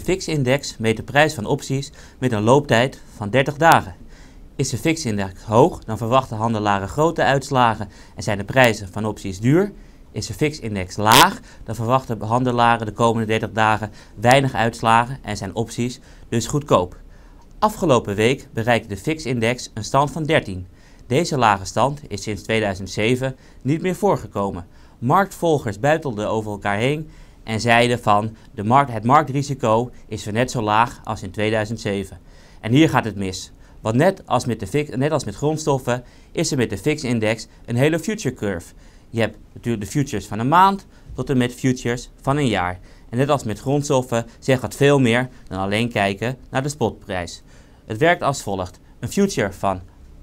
De VIX-index meet de prijs van opties met een looptijd van 30 dagen. Is de VIX-index hoog, dan verwachten handelaren grote uitslagen en zijn de prijzen van opties duur. Is de VIX-index laag, dan verwachten handelaren de komende 30 dagen weinig uitslagen en zijn opties dus goedkoop. Afgelopen week bereikte de VIX-index een stand van 13. Deze lage stand is sinds 2007 niet meer voorgekomen. Marktvolgers buitelden over elkaar heen en zeiden van de markt, het marktrisico is weer net zo laag als in 2007. En hier gaat het mis. Want net als met, de fix, net als met grondstoffen is er met de fix-index een hele future curve. Je hebt natuurlijk de futures van een maand tot en met futures van een jaar. En net als met grondstoffen zegt dat veel meer dan alleen kijken naar de spotprijs. Het werkt als volgt. Een future van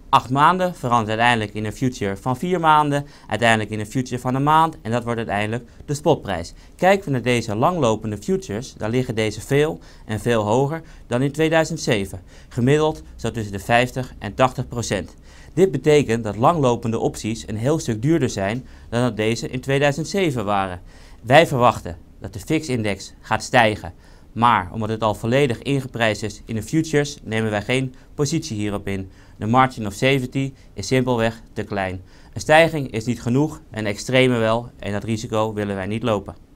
8 maanden verandert uiteindelijk in een future van 4 maanden, uiteindelijk in een future van een maand en dat wordt uiteindelijk de spotprijs. Kijken we naar deze langlopende futures, dan liggen deze veel en veel hoger dan in 2007. Gemiddeld zo tussen de 50 en 80 procent. Dit betekent dat langlopende opties een heel stuk duurder zijn dan dat deze in 2007 waren. Wij verwachten dat de fix-index gaat stijgen maar omdat het al volledig ingeprijsd is in de futures, nemen wij geen positie hierop in. De margin of safety is simpelweg te klein. Een stijging is niet genoeg, een extreme wel en dat risico willen wij niet lopen.